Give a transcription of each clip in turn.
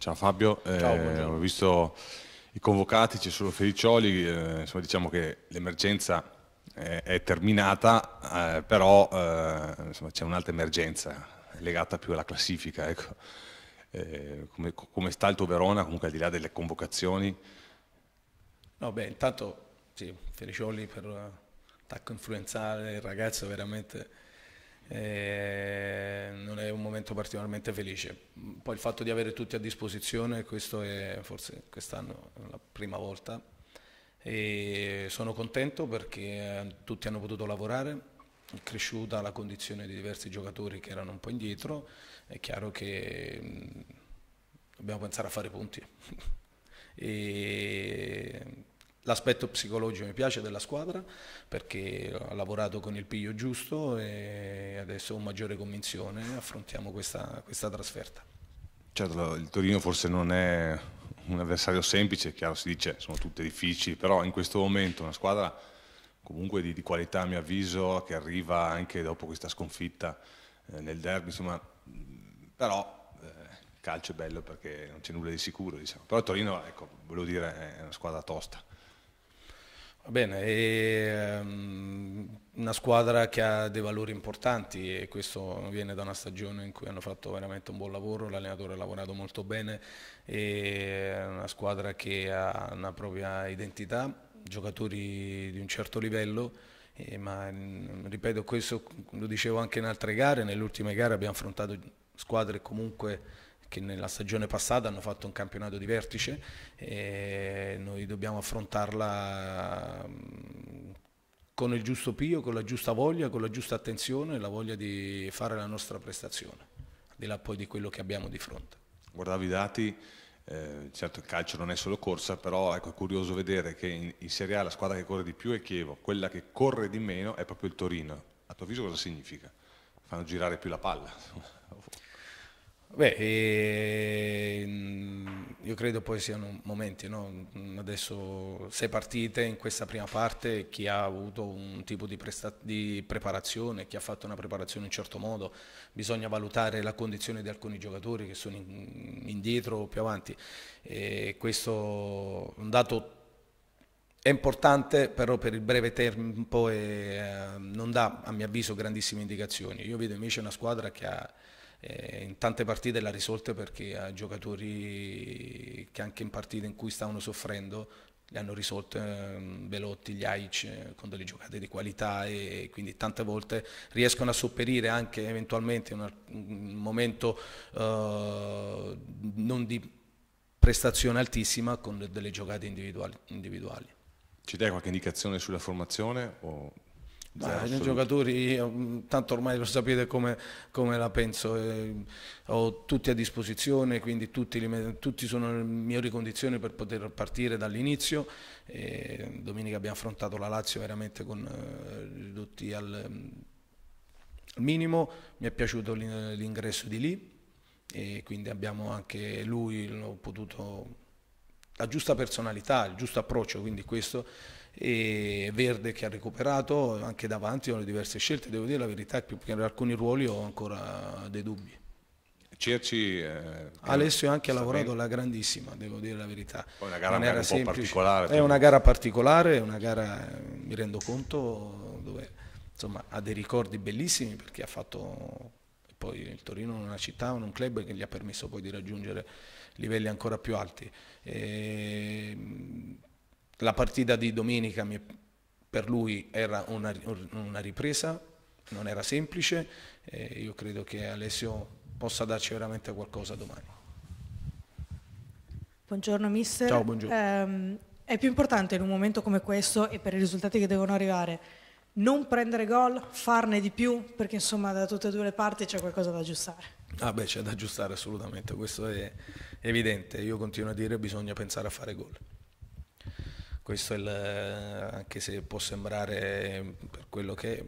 Ciao Fabio, eh, Ciao, eh, ho visto i convocati, c'è solo Felicioli, eh, insomma diciamo che l'emergenza è, è, terminata, eh, però eh, c'è un'altra emergenza legata più alla classifica. Ecco. Eh, come, come, sta il tuo Verona, comunque al di là delle convocazioni? No, beh, intanto sì, Felicioli per l'attacco influenzale, il ragazzo veramente eh, non è un momento particolarmente felice. Poi il fatto di avere tutti a disposizione, questo è forse quest'anno la prima volta e sono contento perché eh, tutti hanno potuto lavorare, è cresciuta la condizione di diversi giocatori che erano un po' indietro, è chiaro che mm, dobbiamo pensare a fare punti. e l'aspetto psicologico mi piace della squadra perché ha lavorato con il piglio giusto e adesso con maggiore convinzione affrontiamo questa, questa trasferta. Certo, il Torino forse non è un avversario semplice, chiaro si dice sono tutte difficili, però in questo momento una squadra comunque di, di qualità a mio avviso che arriva anche dopo questa sconfitta eh, nel derby, insomma, però eh, calcio è bello perché non c'è nulla di sicuro, diciamo. però Torino, ecco, volevo dire, è una squadra tosta. Va bene, e, ehm, una squadra che ha dei valori importanti e questo viene da una stagione in cui hanno fatto veramente un buon lavoro, l'allenatore ha lavorato molto bene, è una squadra che ha una propria identità, giocatori di un certo livello. ma ripeto, questo lo dicevo anche in altre gare, nelle ultime gare abbiamo affrontato squadre comunque che nella stagione passata hanno fatto un campionato di vertice e noi dobbiamo affrontarla mm, con il giusto pio, con la giusta voglia, con la giusta attenzione la voglia di fare la nostra prestazione, al di là poi di quello che abbiamo di fronte. Guardavi i dati, eh, certo il calcio non è solo corsa, però ecco, è curioso vedere che in, in Serie A la squadra che corre di più è Chievo, quella che corre di meno è proprio il Torino. A tuo avviso cosa significa? Fanno girare più la palla. Beh, e, ehm, io credo poi siano momenti, no? adesso sei partite in questa prima parte, chi ha avuto un tipo di, di, preparazione, chi ha fatto una preparazione in certo modo, bisogna valutare la condizione di alcuni giocatori che sono in indietro o più avanti, e questo è un dato è importante, però per il breve tempo è, eh, non dà, a mio avviso, grandissime indicazioni. Io vedo invece una squadra che ha eh, in tante partite l'ha risolta perché ha giocatori che anche in partite in cui stavano soffrendo le hanno risolte ehm, Velotti, gli Aic eh, con delle giocate di qualità e, quindi tante volte riescono a sopperire anche eventualmente una, un momento eh, non di prestazione altissima con delle giocate individuali. individuali. Ci dai qualche indicazione sulla formazione o Beh, i giocatori, ehm, tanto ormai lo sapete come, come la penso, eh, ho tutti a disposizione, quindi tutti, tutti sono nelle migliori condizioni per poter partire dall'inizio. Eh, domenica abbiamo affrontato la Lazio veramente con, eh, ridotti al, al ehm, minimo, mi è piaciuto l'ingresso di lì e quindi abbiamo anche lui, l'ho potuto, la giusta personalità, il giusto approccio, quindi questo e Verde che ha recuperato anche davanti con diverse scelte, devo dire la verità più che in alcuni ruoli ho ancora dei dubbi. Cerci, eh, Alessio anche ha lavorato la grandissima, devo dire la verità. una gara non era un semplice. particolare. È una gara particolare, una gara, eh, mi rendo conto, dove insomma, ha dei ricordi bellissimi perché ha fatto poi il Torino una città, un club che gli ha permesso poi di raggiungere livelli ancora più alti. E, ehm, la partita di domenica per lui era una, una ripresa, non era semplice e io credo che Alessio possa darci veramente qualcosa domani. Buongiorno mister. Ciao, buongiorno. Eh, è più importante in un momento come questo e per i risultati che devono arrivare non prendere gol, farne di più, perché insomma da tutte e due le parti c'è qualcosa da aggiustare. Ah beh, c'è da aggiustare assolutamente, questo è evidente. Io continuo a dire che bisogna pensare a fare gol questo è il, eh, anche se può sembrare mm, per quello che è.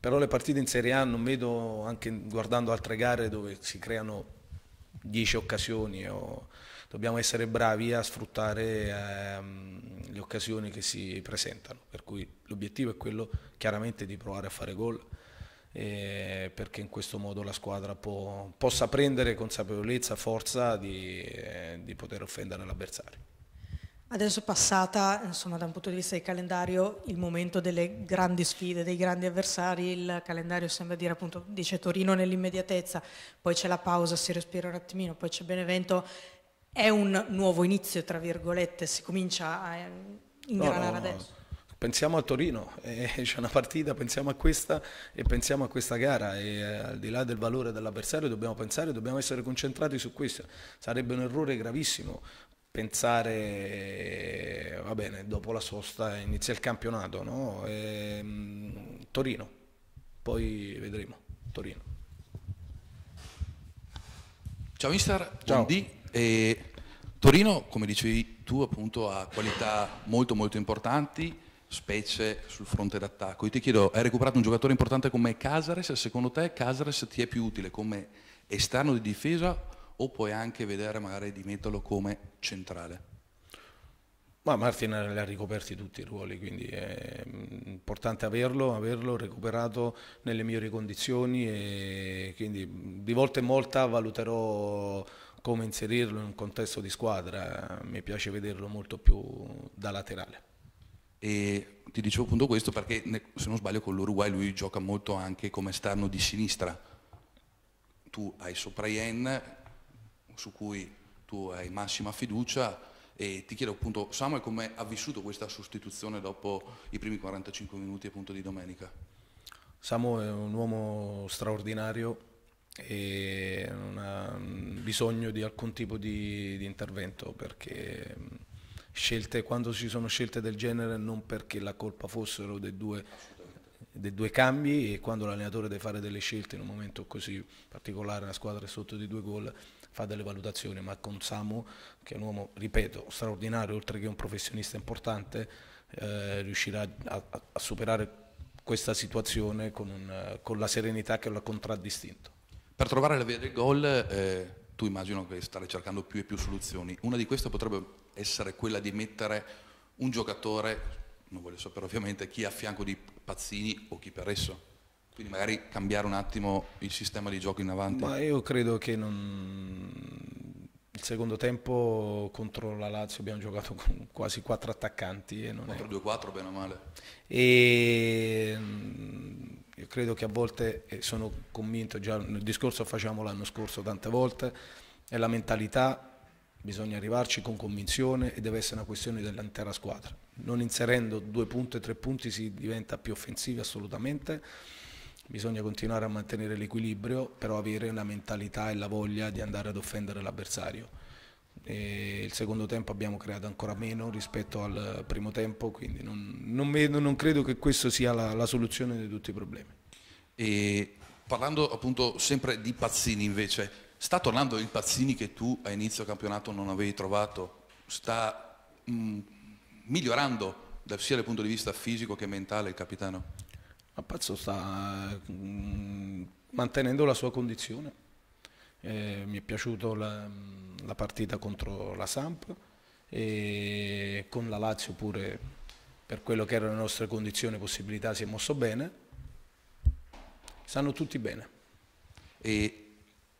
Però le partite in Serie A non vedo, anche guardando altre gare dove si creano 10 occasioni, o dobbiamo essere bravi a sfruttare ehm, le occasioni che si presentano. Per cui l'obiettivo è quello chiaramente di provare a fare gol, eh, perché in questo modo la squadra può, possa prendere consapevolezza, forza di, eh, di poter offendere l'avversario. Adesso è passata, insomma, da un punto di vista del calendario, il momento delle grandi sfide, dei grandi avversari, il calendario sembra dire appunto, dice Torino nell'immediatezza, poi c'è la pausa, si respira un attimino, poi c'è Benevento, è un nuovo inizio, tra virgolette, si comincia a eh, ingranare no, no, adesso. Pensiamo a Torino, eh, c'è una partita, pensiamo a questa e pensiamo a questa gara e eh, al di là del valore dell'avversario dobbiamo pensare, dobbiamo essere concentrati su questo, sarebbe un errore gravissimo pensare, va bene, dopo la sosta inizia il campionato, no? E, ehm, Torino, poi vedremo, Torino. Ciao mister, Ciao. Buondì. E Torino, come dicevi tu, appunto ha qualità molto molto importanti, specie sul fronte d'attacco. Io ti chiedo, hai recuperato un giocatore importante come Casares, secondo te Casares ti è più utile come esterno di difesa o puoi anche vedere magari di metterlo come centrale? Ma Martin li ha ricoperti tutti i ruoli, quindi è mm, importante averlo, averlo recuperato nelle migliori condizioni e quindi mm, di volta in volta valuterò come inserirlo in un contesto di squadra, mi piace vederlo molto più da laterale. E ti dicevo appunto questo perché se non sbaglio con l'Uruguay lui gioca molto anche come esterno di sinistra. Tu hai sopra Yen, su cui tu hai massima fiducia e ti chiedo appunto Samuel come ha vissuto questa sostituzione dopo i primi 45 minuti appunto di domenica. Samu è un uomo straordinario e non ha bisogno di alcun tipo di, di intervento perché scelte, quando ci sono scelte del genere non perché la colpa fossero dei due, dei due cambi e quando l'allenatore deve fare delle scelte in un momento così particolare, la squadra è sotto di due gol, fa delle valutazioni, ma con Samu, che è un uomo, ripeto, straordinario, oltre che un professionista importante, eh, riuscirà a, a, superare questa situazione con, un, con la serenità che lo ha contraddistinto. Per trovare la via del gol, eh, tu immagino che stare cercando più e più soluzioni. Una di queste potrebbe essere quella di mettere un giocatore, non voglio sapere ovviamente chi è a fianco di Pazzini o chi per esso. Quindi magari cambiare un attimo il sistema di gioco in avanti. Ma io credo che non... il secondo tempo contro la Lazio abbiamo giocato con quasi quattro attaccanti. E non 4-2-4 è... bene o male. E mm, io credo che a volte, e sono convinto, già nel discorso facciamo l'anno scorso tante volte, è la mentalità bisogna arrivarci con convinzione e deve essere una questione dell'intera squadra. Non inserendo due punti e tre punti si diventa più offensivi assolutamente bisogna continuare a mantenere l'equilibrio, però avere la mentalità e la voglia di andare ad offendere l'avversario. il secondo tempo abbiamo creato ancora meno rispetto al primo tempo, quindi non, non, vedo, non credo che questa sia la, la, soluzione di tutti i problemi. E parlando appunto sempre di Pazzini invece, sta tornando il Pazzini che tu a inizio campionato non avevi trovato? Sta mh, mm, migliorando sia dal punto di vista fisico che mentale il capitano? ma Pazzo sta mm, mantenendo la sua condizione. Eh, mi è piaciuta la, la, partita contro la Samp e con la Lazio pure per quello che erano le nostre condizioni e possibilità si è mosso bene. Sanno tutti bene. E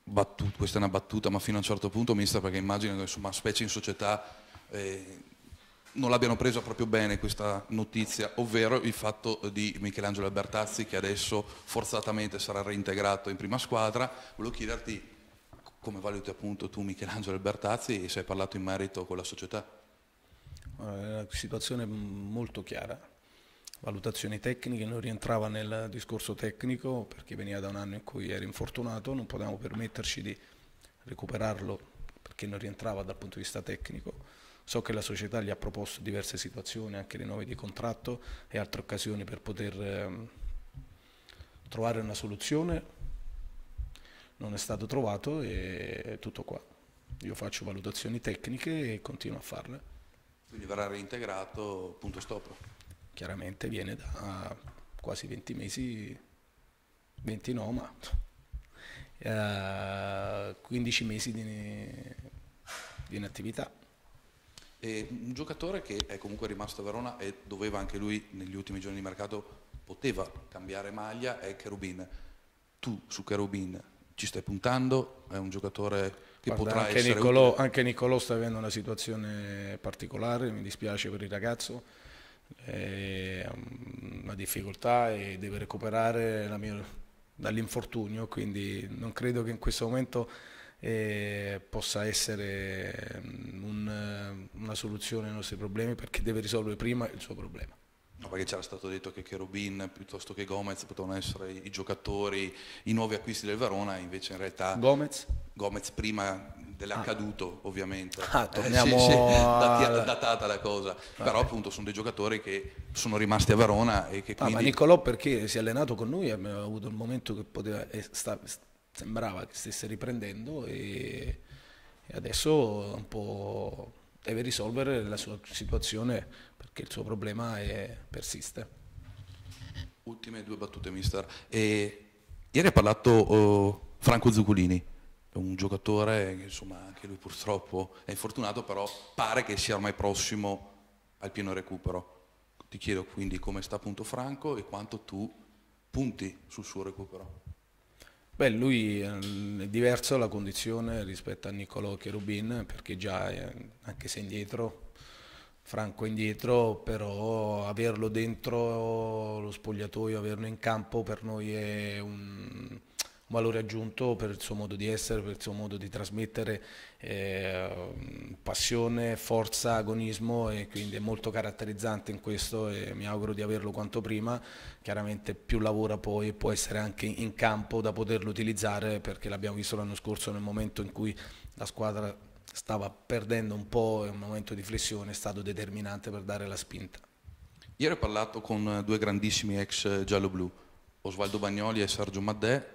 battuto, questa è una battuta, ma fino a un certo punto, mister, perché immagino che insomma, specie in società... Eh, non l'abbiano presa proprio bene questa notizia, ovvero il fatto di Michelangelo Albertazzi che adesso forzatamente sarà reintegrato in prima squadra. Volevo chiederti come valuti appunto tu Michelangelo Albertazzi e se hai parlato in merito con la società. Eh, è una situazione molto chiara, valutazioni tecniche, non rientrava nel discorso tecnico perché veniva da un anno in cui era infortunato, non potevamo permetterci di recuperarlo perché non rientrava dal punto di vista tecnico So che la società gli ha proposto diverse situazioni, anche rinnovi di contratto e altre occasioni per poter ehm, trovare una soluzione. Non è stato trovato e è tutto qua. Io faccio valutazioni tecniche e continuo a farle. Quindi verrà reintegrato, punto stop. Chiaramente viene da quasi 20 mesi, 20 no, ma 15 eh, mesi di, di inattività. E un giocatore che è comunque rimasto a Verona e doveva anche lui negli ultimi giorni di mercato, poteva cambiare maglia, è Cherubin. Tu su Cherubin ci stai puntando, è un giocatore che Guarda, potrà anche essere... Nicolò, anche Nicolò sta avendo una situazione particolare, mi dispiace per il ragazzo, ha um, una difficoltà e deve recuperare mia... dall'infortunio, quindi non credo che in questo momento eh, possa essere mm, un, una soluzione ai nostri problemi perché deve risolvere prima il suo problema. No, perché c'era stato detto che Cherubin piuttosto che Gomez potevano essere i giocatori, i nuovi acquisti del Verona, invece in realtà Gomez, Gomez prima dell'accaduto ah. ovviamente. Ah, torniamo eh, sì, sì, dati, datata la cosa. Vabbè. Ah. Però appunto sono dei giocatori che sono rimasti a Verona e che quindi... Ah, ma Nicolò perché si è allenato con noi, abbiamo avuto il momento che poteva, eh, sta, sembrava che stesse riprendendo e, adesso un po' deve risolvere la sua situazione perché il suo problema è, persiste. Ultime due battute, mister. E ieri ha parlato oh, Franco Zuccolini, un giocatore che insomma anche lui purtroppo è infortunato, però pare che sia ormai prossimo al pieno recupero. Ti chiedo quindi come sta appunto Franco e quanto tu punti sul suo recupero. Beh, lui ehm, è diversa la condizione rispetto a Niccolò Cherubin perché già, ehm, anche se indietro, Franco è indietro, però averlo dentro lo spogliatoio, averlo in campo per noi è un un valore aggiunto per il suo modo di essere, per il suo modo di trasmettere eh, passione, forza, agonismo e quindi è molto caratterizzante in questo e mi auguro di averlo quanto prima. Chiaramente più lavora poi può essere anche in campo da poterlo utilizzare perché l'abbiamo visto l'anno scorso nel momento in cui la squadra stava perdendo un po' e un momento di flessione è stato determinante per dare la spinta. Ieri ho parlato con due grandissimi ex giallo-blu, Osvaldo Bagnoli e Sergio Maddè,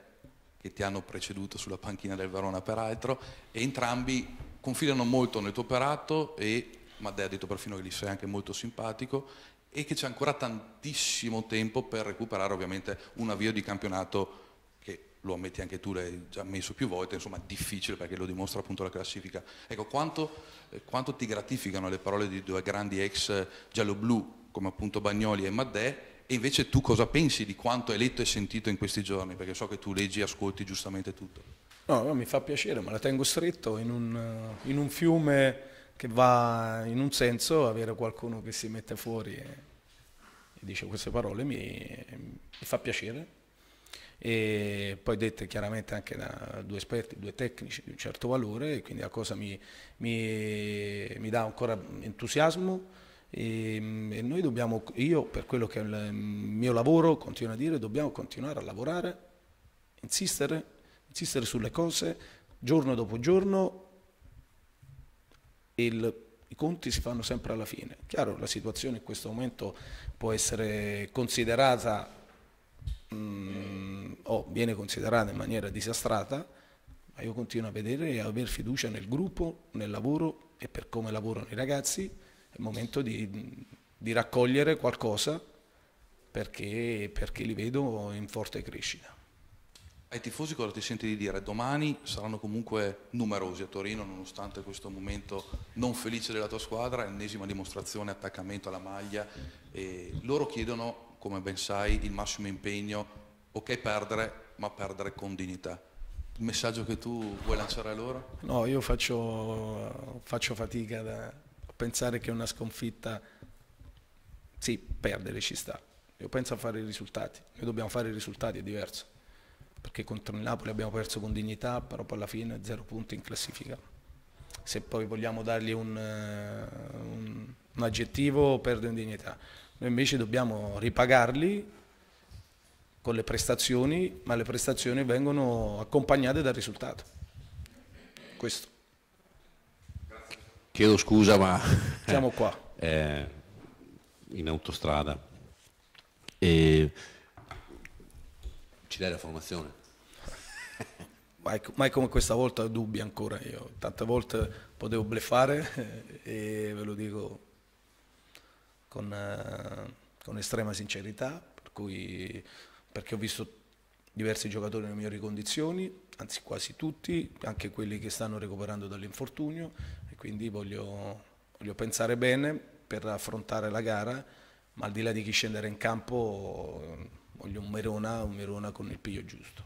che ti hanno preceduto sulla panchina del Verona peraltro, e entrambi confidano molto nel tuo operato e Maddei ha detto perfino che gli sei anche molto simpatico e che c'è ancora tantissimo tempo per recuperare ovviamente un avvio di campionato che lo ammetti anche tu, l'hai già messo più volte, insomma difficile perché lo dimostra appunto la classifica. Ecco, quanto, eh, quanto ti gratificano le parole di due grandi ex giallo-blu come appunto Bagnoli e Maddei e invece tu cosa pensi di quanto hai letto e sentito in questi giorni? Perché so che tu leggi e ascolti giustamente tutto. No, no, mi fa piacere, ma la tengo stretto in un, in un, fiume che va in un senso, avere qualcuno che si mette fuori e, e dice queste parole mi, mi fa piacere. E poi dette chiaramente anche da due esperti, due tecnici di un certo valore, quindi la cosa mi, mi, mi dà ancora entusiasmo e, ehm, e noi dobbiamo, io per quello che è il mio lavoro, continuo a dire, dobbiamo continuare a lavorare, insistere, insistere sulle cose, giorno dopo giorno, il, i conti si fanno sempre alla fine. Chiaro, la situazione in questo momento può essere considerata mm, o oh, viene considerata in maniera disastrata, ma io continuo a vedere e a aver fiducia nel gruppo, nel lavoro e per come lavorano i ragazzi è il momento di, di raccogliere qualcosa perché, perché li vedo in forte crescita. Ai tifosi cosa ti senti di dire? Domani saranno comunque numerosi a Torino, nonostante questo momento non felice della tua squadra, ennesima dimostrazione, attaccamento alla maglia. E loro chiedono, come ben sai, il massimo impegno, ok perdere, ma perdere con dignità. Il messaggio che tu vuoi lanciare a loro? No, io faccio, faccio fatica da, pensare che una sconfitta, sì, perdere ci sta. Io penso a fare i risultati, noi dobbiamo fare i risultati, è diverso. Perché contro il Napoli abbiamo perso con dignità, però poi alla fine zero punti in classifica. Se poi vogliamo dargli un, eh, un, un aggettivo, perde in dignità. Noi invece dobbiamo ripagarli con le prestazioni, ma le prestazioni vengono accompagnate dal risultato. Questo. Chiedo scusa, ma siamo eh, qua eh, in autostrada. E ci dai la formazione? ma è, come questa volta dubbi ancora io. Tante volte potevo bleffare eh, e ve lo dico con, eh, con estrema sincerità, per cui, perché ho visto diversi giocatori nelle migliori condizioni, anzi quasi tutti, anche quelli che stanno recuperando dall'infortunio, quindi voglio, voglio pensare bene per affrontare la gara, ma al di là di chi scendere in campo voglio un Merona, un Merona con il piglio giusto.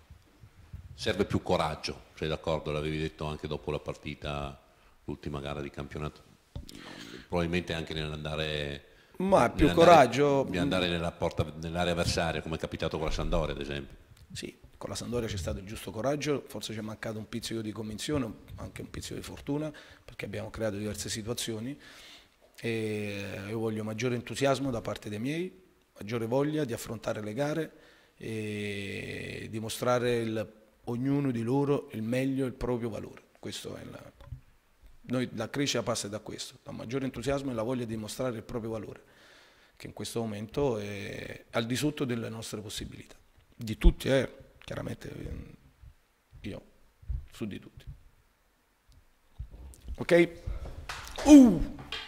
Serve più coraggio, sei d'accordo? L'avevi detto anche dopo la partita, l'ultima gara di campionato, probabilmente anche nell'andare... Ma più coraggio... Di andare nell'area avversaria, come è capitato con la Sandoria ad esempio. Sì, con la Sandoria c'è stato il giusto coraggio, forse ci è mancato un pizzico di convinzione, anche un pizzico di fortuna, perché abbiamo creato diverse situazioni e io voglio maggiore entusiasmo da parte dei miei, maggiore voglia di affrontare le gare e dimostrare il, ognuno di loro il meglio, il proprio valore. Questo è la, noi, la crescita passa da questo, da maggiore entusiasmo e la voglia di dimostrare il proprio valore, che in questo momento è al di sotto delle nostre possibilità di tutti, eh, chiaramente eh, io, su di tutti. Ok? Uh!